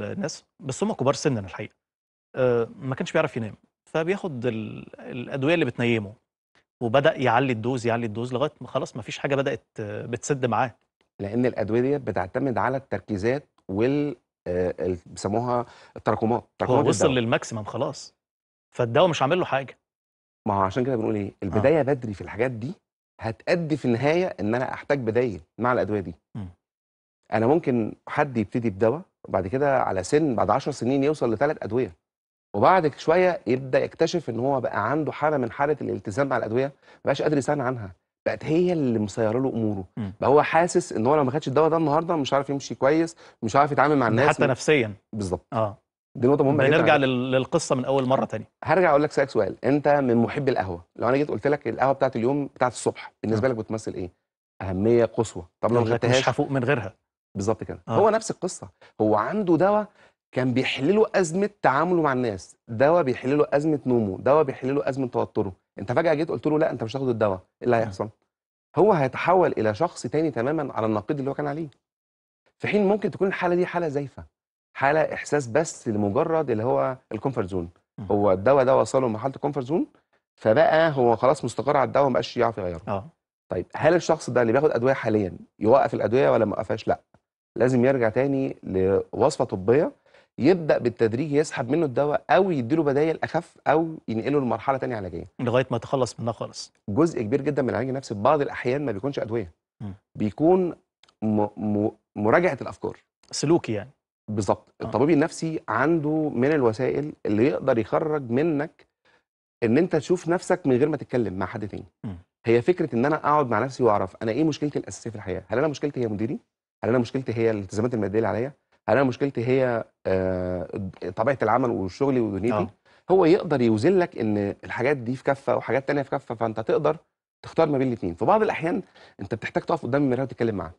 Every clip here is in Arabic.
الناس بس هم كبار سنا الحقيقه آه، ما كانش بيعرف ينام فبياخد الادويه اللي بتنيمه وبدا يعلي الدوز يعلي الدوز لغايه ما خلاص ما فيش حاجه بدات آه، بتسد معاه لان الادويه ديت بتعتمد على التركيزات وال آه، بيسموها التراكمات هو وصل للماكسيمم خلاص فالدواء مش عامل له حاجه ما هو عشان كده بنقول ايه البدايه آه. بدري في الحاجات دي هتأدي في النهايه ان انا احتاج بدايل مع الادويه دي م. انا ممكن حد يبتدي بدواء وبعد كده على سن بعد 10 سنين يوصل لثلاث ادويه وبعد شويه يبدا يكتشف ان هو بقى عنده حاله من حاله الالتزام على الادويه ما بقاش قادر يستغنى عنها بقت هي اللي مسيره له اموره بقى هو حاسس ان هو لو ما خدش الدواء ده النهارده مش عارف يمشي كويس مش عارف يتعامل مع الناس حتى م... نفسيا بالظبط اه دي نقطه مهمه جدا بنرجع للقصه من اول مره ثانيه هرجع اقول لك سؤال, سؤال انت من محب القهوه لو انا جيت قلت لك القهوه بتاعت اليوم بتاعت الصبح بالنسبه م. آه. لك بتمثل ايه اهميه قصوى طب لو ما خدتهاش مش هفوق من غيرها بالظبط كده آه. هو نفس القصه هو عنده دواء كان بيحل له ازمه تعامله مع الناس دواء بيحل له ازمه نومه دواء بيحل له ازمه توتره انت فجاه جيت قلت له لا انت مش هتاخد الدواء ايه اللي آه. هيحصل هو هيتحول الى شخص تاني تماما على النقيض اللي هو كان عليه في حين ممكن تكون الحاله دي حاله زيفه حاله احساس بس لمجرد اللي هو الكومفورت زون هو الدواء ده وصله لمرحله الكومفورت زون فبقى هو خلاص مستقر على الدواء ما بقاش يعرف يغيره اه طيب هل الشخص ده اللي بياخد ادويه حاليا يوقف الادويه ولا ما وقفهاش لا لازم يرجع تاني لوصفه طبيه يبدا بالتدريج يسحب منه الدواء او يديله بدايل اخف او ينقله لمرحله تانية علاجيه لغايه ما يتخلص منها خالص جزء كبير جدا من العلاج النفسي في بعض الاحيان ما بيكونش ادويه م. بيكون م... م... مراجعه الافكار سلوكي يعني بالظبط آه. الطبيب النفسي عنده من الوسائل اللي يقدر يخرج منك ان انت تشوف نفسك من غير ما تتكلم مع حد تاني هي فكره ان انا اقعد مع نفسي واعرف انا ايه مشكلتي الاساسيه في الحياه هل انا مشكلتي هي مديري هل انا مشكلتي هي الالتزامات الماديه اللي عليا هل انا مشكلتي هي آه، طبيعه العمل وشغلي ودنيتي آه. هو يقدر يوزن لك ان الحاجات دي في كفه وحاجات تانية في كفه فانت تقدر تختار ما بين الاثنين في بعض الاحيان انت بتحتاج تقف قدام المرايه وتتكلم معاه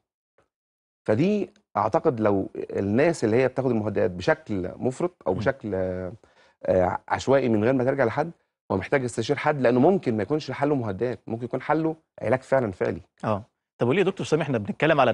فدي اعتقد لو الناس اللي هي بتاخد المهدئات بشكل مفرط او بشكل آه، عشوائي من غير ما ترجع لحد هو محتاج يستشير حد لانه ممكن ما يكونش حله مهدئات ممكن يكون حله علاج فعلا فعلي اه طب وليه يا دكتور سامي احنا بنتكلم على